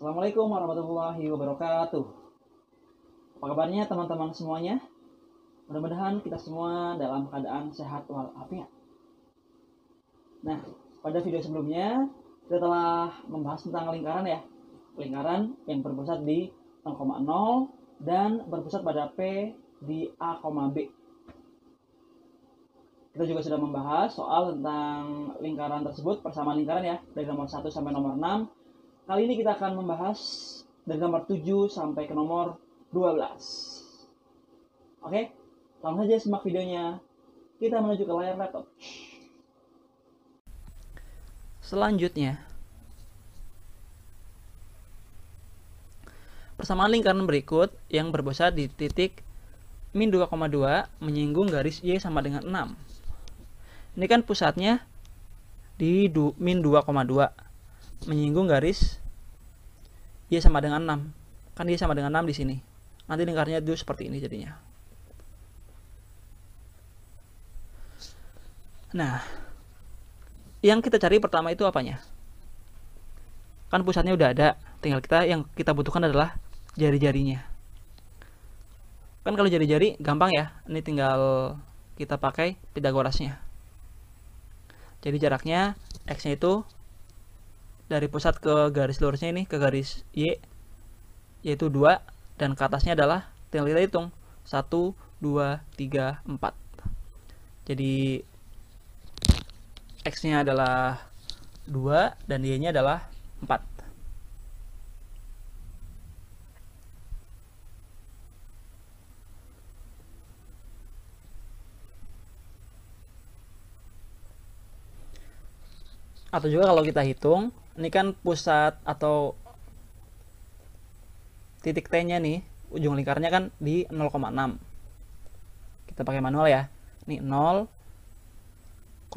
Assalamualaikum warahmatullahi wabarakatuh. Apa kabarnya teman-teman semuanya? Mudah-mudahan kita semua dalam keadaan sehat walafiat. Nah, pada video sebelumnya kita telah membahas tentang lingkaran ya. Lingkaran yang berpusat di 0,0 dan berpusat pada P di A, B. Kita juga sudah membahas soal tentang lingkaran tersebut, persamaan lingkaran ya, dari nomor 1 sampai nomor 6 Kali ini kita akan membahas dari nomor 7 sampai ke nomor 12. Oke, langsung saja simak videonya. Kita menuju ke layar laptop. Selanjutnya, persamaan lingkaran berikut yang berpusat di titik min 2,2 menyinggung garis Y sama dengan 6. Ini kan pusatnya di du, min 2,2 menyinggung garis Y sama dengan 6. Kan Y sama dengan 6 di sini. Nanti lingkarnya itu seperti ini jadinya. Nah, yang kita cari pertama itu apanya? Kan pusatnya udah ada, tinggal kita yang kita butuhkan adalah jari-jarinya. Kan kalau jari-jari gampang ya, ini tinggal kita pakai Pitagorasnya. Jadi jaraknya x-nya itu dari pusat ke garis lurusnya ini ke garis Y yaitu 2 dan ke atasnya adalah tinggal kita hitung 1 2 3 4. Jadi x-nya adalah 2 dan y-nya adalah 4. Atau juga kalau kita hitung ini kan pusat atau titik T-nya nih, ujung lingkarnya kan di 0,6. Kita pakai manual ya. Ini 0,6.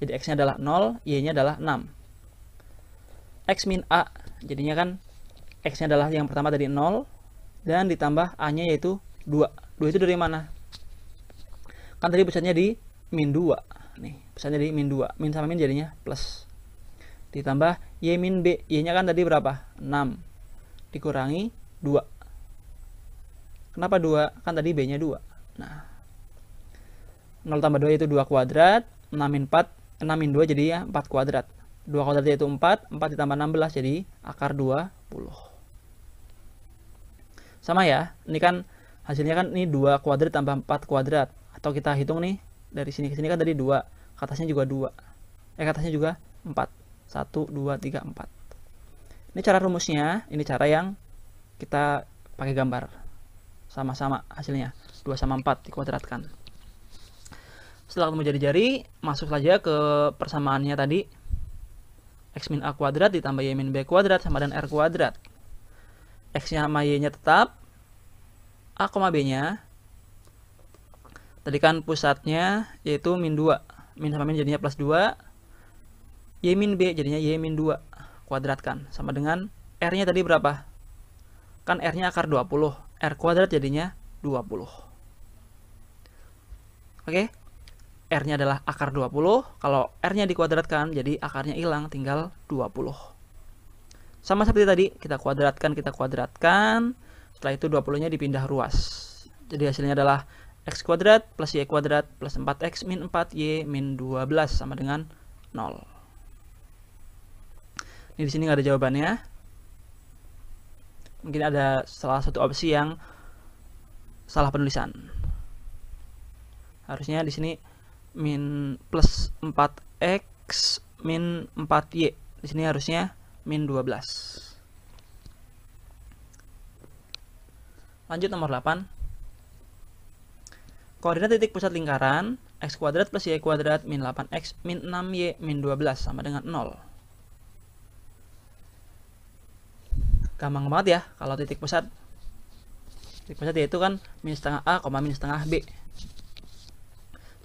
Jadi X-nya adalah 0, Y-nya adalah 6. X min A, jadinya kan X-nya adalah yang pertama tadi 0, dan ditambah A-nya yaitu 2. 2 itu dari mana? Kan tadi pusatnya di min 2. Nih, pusatnya di min 2. Min sama min jadinya plus ditambah Y min B. Y-nya kan tadi berapa? 6. Dikurangi 2. Kenapa 2? Kan tadi B-nya 2. Nah, 0 tambah 2 itu 2 kuadrat, 6 min 4, 6 min 2 jadi ya 4 kuadrat. 2 kuadrat jadi 4, 4 ditambah 16 jadi akar 20. Sama ya, ini kan hasilnya kan ini 2 kuadrat tambah 4 kuadrat. Atau kita hitung nih, dari sini ke sini kan tadi 2, ke atasnya juga 2, eh ke atasnya juga 4. 1, 2, 3, 4. Ini cara rumusnya, ini cara yang kita pakai gambar. Sama-sama hasilnya, 2 sama 4 dikuadratkan. Setelah ketemu jari-jari, masuk saja ke persamaannya tadi. X min A kuadrat ditambah Y min B kuadrat sama dengan R kuadrat. X-nya sama Y-nya tetap. A, B-nya. Tadi kan pusatnya yaitu min 2. Min sama min jadinya plus 2 Y min B jadinya Y min 2 kuadratkan sama dengan R-nya tadi berapa? Kan R-nya akar 20, R kuadrat jadinya 20. Oke, okay? R-nya adalah akar 20, kalau R-nya dikuadratkan jadi akarnya hilang tinggal 20. Sama seperti tadi, kita kuadratkan, kita kuadratkan, setelah itu 20-nya dipindah ruas. Jadi hasilnya adalah x kuadrat plus y kuadrat plus 4x min 4y min 12 sama dengan 0. Ini di sini nggak ada jawabannya. Mungkin ada salah satu opsi yang salah penulisan. Harusnya di sini min plus 4x min 4y. Di sini harusnya min 12. Lanjut nomor 8. Koordinat titik pusat lingkaran, x kuadrat plus y kuadrat min 8x min 6y min 12 sama dengan 0. gampang banget ya kalau titik pusat titik pusat yaitu kan minus setengah A, koma minus setengah B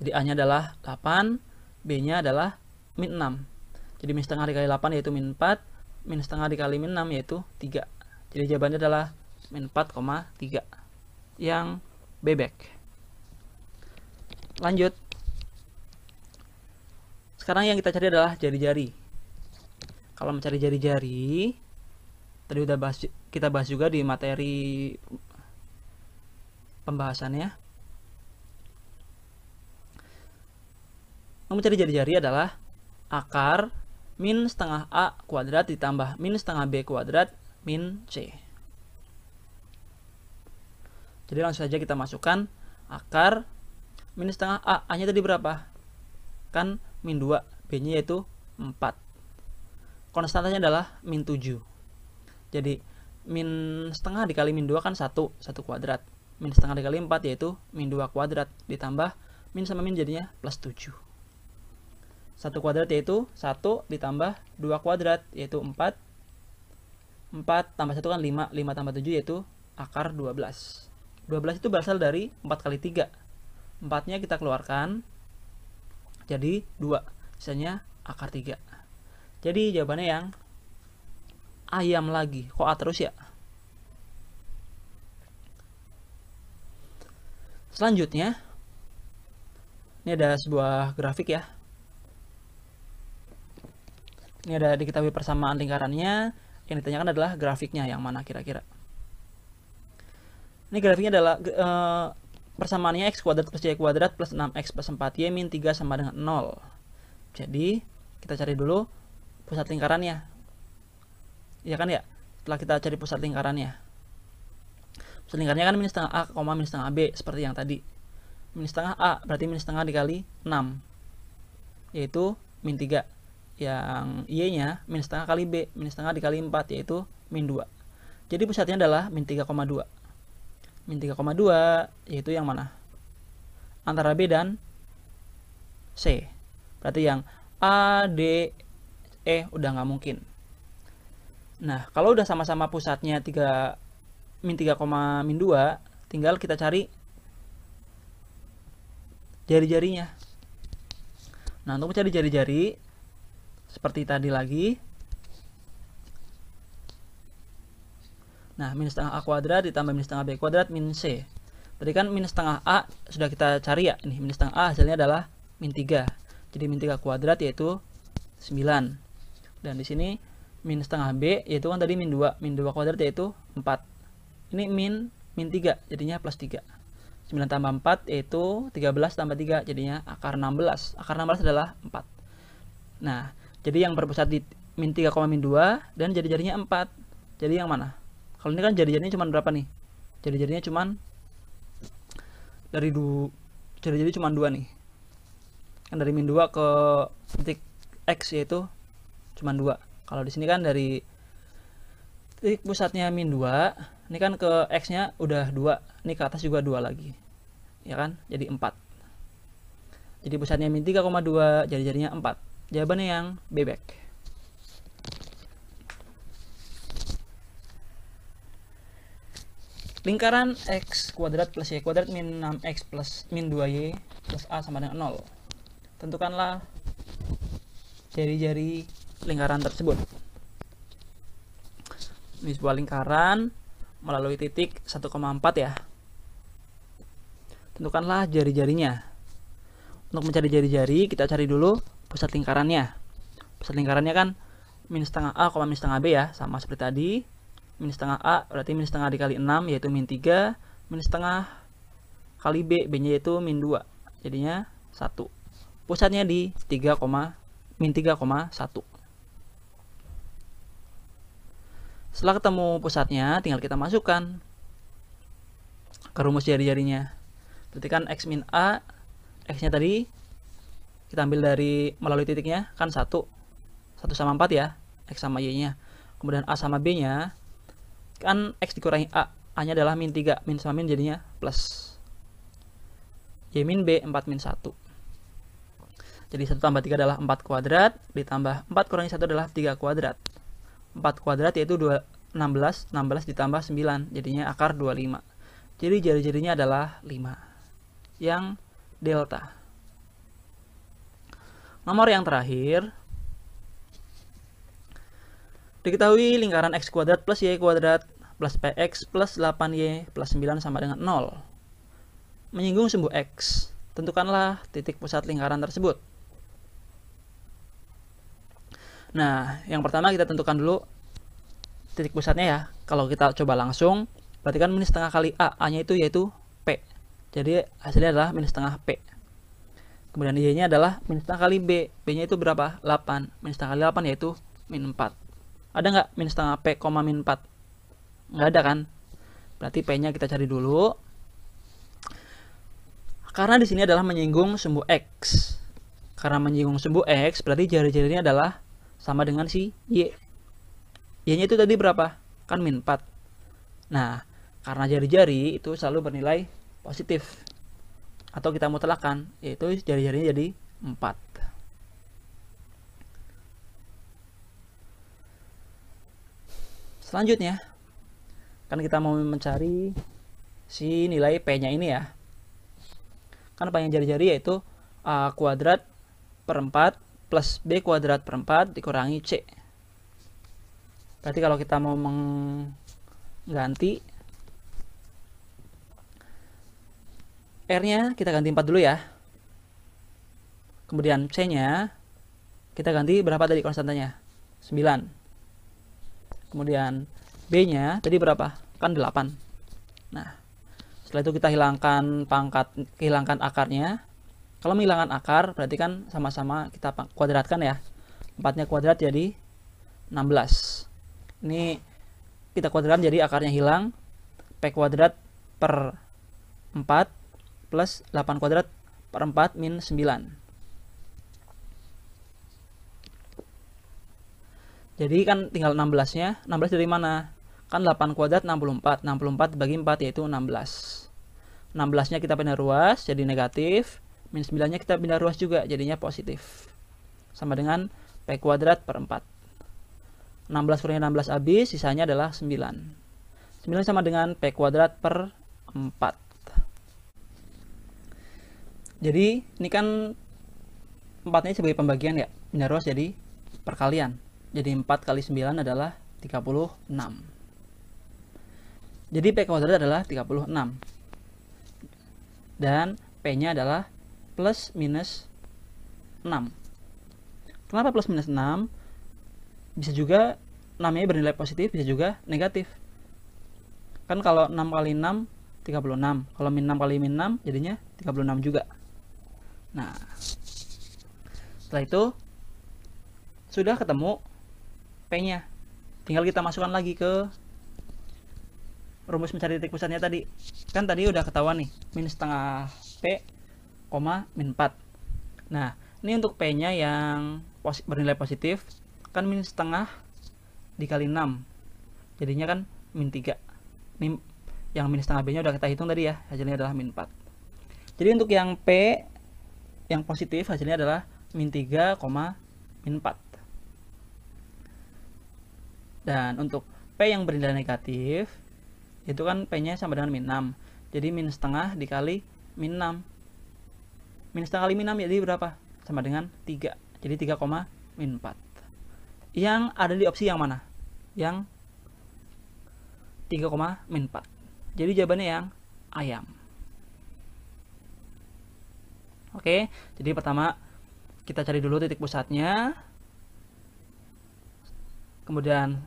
jadi A nya adalah 8 B nya adalah min 6 jadi minus setengah dikali 8 yaitu min 4 minus setengah dikali min 6 yaitu 3 jadi jawabannya adalah min 4,3 yang bebek lanjut sekarang yang kita cari adalah jari-jari kalau mencari jari-jari tadi udah bahas kita bahas juga di materi pembahasannya mencari jari-jari adalah akar min setengah a kuadrat ditambah min setengah b kuadrat min c jadi langsung saja kita masukkan akar min setengah a a nya tadi berapa kan min 2 b nya yaitu 4 Konstantanya adalah min 7 jadi min setengah dikali min 2 kan 1, 1 kuadrat. Min setengah dikali 4 yaitu min 2 kuadrat. Ditambah min sama min jadinya plus 7. 1 kuadrat yaitu 1 ditambah 2 kuadrat yaitu 4. 4 tambah 1 kan 5, 5 tambah 7 yaitu akar 12. 12 itu berasal dari 4 kali 3. 4-nya kita keluarkan jadi 2. Sisanya akar 3. Jadi jawabannya yang ayam lagi kok terus ya selanjutnya ini ada sebuah grafik ya ini ada diketahui persamaan lingkarannya yang ditanyakan adalah grafiknya yang mana kira-kira ini grafiknya adalah e, persamaannya x kuadrat plus y kuadrat plus 6x plus 4y min 3 sama dengan 0 jadi kita cari dulu pusat lingkarannya ya kan ya setelah kita cari pusat lingkarannya pusat lingkarannya kan minus setengah A, koma minus setengah B seperti yang tadi minus setengah A berarti minus setengah dikali 6 yaitu min 3 yang Y nya minus setengah kali B minus setengah dikali 4 yaitu min 2 jadi pusatnya adalah min 3,2 min 3,2 yaitu yang mana antara B dan C berarti yang A, D, E udah nggak mungkin Nah, kalau udah sama-sama pusatnya 3 min 3, min 2, tinggal kita cari jari-jarinya. Nah, untuk mencari jari-jari seperti tadi lagi. Nah, minus setengah A kuadrat ditambah minus setengah B kuadrat min C. Tadi kan min setengah A sudah kita cari ya. Ini minus setengah A hasilnya adalah min 3. Jadi min 3 kuadrat yaitu 9. Dan di sini min setengah B yaitu kan tadi min 2 min 2 kuadrat yaitu 4 ini min min 3 jadinya plus 3 9 tambah 4 yaitu 13 tambah 3 jadinya akar 16 akar 16 adalah 4 nah jadi yang berpusat di min 3, min 2 dan jadi-jadinya 4 jadi yang mana kalau ini kan jadi-jadinya cuma berapa nih jadi-jadinya cuma dari du jadi-jadi cuma 2 nih kan dari min 2 ke titik X yaitu cuma 2 kalau di sini kan dari titik pusatnya min 2, ini kan ke x-nya udah 2, ini ke atas juga 2 lagi. Ya kan? Jadi 4. Jadi pusatnya min 3,2, jadi jadinya 4. Jawabannya yang bebek. Lingkaran x kuadrat plus y kuadrat min 6x plus min 2y plus a sama dengan 0. Tentukanlah jari-jari lingkaran tersebut. Ini sebuah lingkaran melalui titik 1,4 ya. Tentukanlah jari-jarinya. Untuk mencari jari-jari, kita cari dulu pusat lingkarannya. Pusat lingkarannya kan minus setengah A, minus setengah B ya, sama seperti tadi. minus setengah A berarti min setengah dikali 6, yaitu min 3. minus setengah kali B, B-nya yaitu min 2. Jadinya 1. Pusatnya di 3, min 3,1. Setelah ketemu pusatnya, tinggal kita masukkan ke rumus jari-jarinya. Berarti kan X min A, X-nya tadi kita ambil dari melalui titiknya, kan 1. 1 sama 4 ya, X sama Y-nya. Kemudian A sama B-nya, kan X dikurangi A. A-nya adalah min 3, min sama min jadinya plus. Y min B, 4 min 1. Jadi 1 tambah 3 adalah 4 kuadrat, ditambah 4 kurangi 1 adalah 3 kuadrat. 4 kuadrat yaitu 2, 16, 16 ditambah 9, jadinya akar 25. Jadi jari-jarinya adalah 5. Yang delta. Nomor yang terakhir. Diketahui lingkaran x kuadrat plus y kuadrat plus px plus 8y plus 9 sama dengan 0. Menyinggung sumbu x, tentukanlah titik pusat lingkaran tersebut. Nah, yang pertama kita tentukan dulu titik pusatnya ya. Kalau kita coba langsung, berarti kan minus setengah kali A. A-nya itu yaitu P. Jadi hasilnya adalah minus setengah P. Kemudian Y-nya adalah minus setengah kali B. B-nya itu berapa? 8. Minus setengah kali 8 yaitu min 4. Ada nggak minus setengah P, min 4? Nggak ada kan? Berarti P-nya kita cari dulu. Karena di sini adalah menyinggung sumbu X. Karena menyinggung sumbu X, berarti jari-jarinya adalah sama dengan si Y. Y-nya itu tadi berapa? Kan min 4. Nah, karena jari-jari itu selalu bernilai positif. Atau kita mutlakkan, yaitu jari-jarinya jadi 4. Selanjutnya, kan kita mau mencari si nilai P-nya ini ya. Kan panjang jari-jari yaitu A kuadrat per 4 plus B kuadrat per 4 dikurangi C. Berarti kalau kita mau mengganti R-nya kita ganti 4 dulu ya. Kemudian C-nya kita ganti berapa tadi konstantanya? 9. Kemudian B-nya tadi berapa? Kan 8. Nah, setelah itu kita hilangkan pangkat, hilangkan akarnya. Kalau menghilangkan akar, berarti kan sama-sama kita kuadratkan ya. 4-nya kuadrat jadi 16. Ini kita kuadratkan jadi akarnya hilang. P kuadrat per 4 plus 8 kuadrat per 4 min 9. Jadi kan tinggal 16-nya. 16 dari mana? Kan 8 kuadrat 64. 64 bagi 4 yaitu 16. 16-nya kita pindah ruas jadi negatif Minus 9 nya kita pindah ruas juga jadinya positif. Sama dengan P kuadrat per 4. 16 kurangnya 16 habis, sisanya adalah 9. 9 sama dengan P kuadrat per 4. Jadi ini kan 4 ini sebagai pembagian ya. Pindah ruas jadi perkalian. Jadi 4 kali 9 adalah 36. Jadi P kuadrat adalah 36. Dan P-nya adalah plus minus 6 kenapa plus minus 6 bisa juga namanya bernilai positif bisa juga negatif kan kalau 6 kali 6 36 kalau min 6 kali min 6 jadinya 36 juga nah setelah itu sudah ketemu P nya tinggal kita masukkan lagi ke rumus mencari titik pusatnya tadi kan tadi udah ketahuan nih min setengah P min 4 nah ini untuk P nya yang pos bernilai positif kan min setengah dikali 6 jadinya kan min 3 ini yang min setengah B nya udah kita hitung tadi ya hasilnya adalah min 4 jadi untuk yang P yang positif hasilnya adalah min 3, min 4 dan untuk P yang bernilai negatif itu kan P nya sama dengan min 6 jadi min setengah dikali min 6 minus tangkal min 6 ya, jadi berapa sama dengan tiga jadi tiga koma min empat yang ada di opsi yang mana yang tiga koma min empat jadi jawabannya yang ayam oke jadi pertama kita cari dulu titik pusatnya kemudian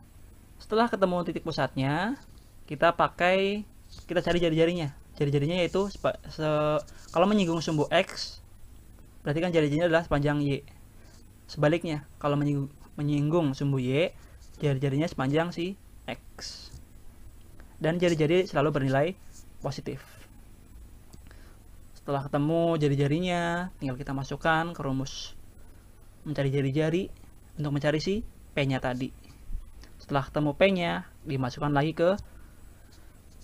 setelah ketemu titik pusatnya kita pakai kita cari jari-jarinya jari-jarinya yaitu se kalau menyinggung sumbu x berarti kan jari-jarinya adalah sepanjang y sebaliknya kalau menyinggung, menyinggung sumbu y jari-jarinya sepanjang si x dan jari-jari selalu bernilai positif setelah ketemu jari-jarinya tinggal kita masukkan ke rumus mencari jari-jari untuk mencari si p-nya tadi setelah ketemu p-nya dimasukkan lagi ke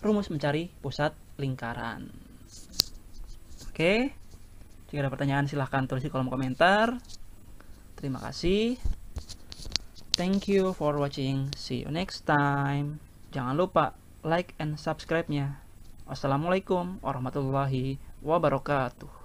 rumus mencari pusat lingkaran. Oke. Jika ada pertanyaan silahkan tulis di kolom komentar. Terima kasih. Thank you for watching. See you next time. Jangan lupa like and subscribe-nya. Wassalamualaikum warahmatullahi wabarakatuh.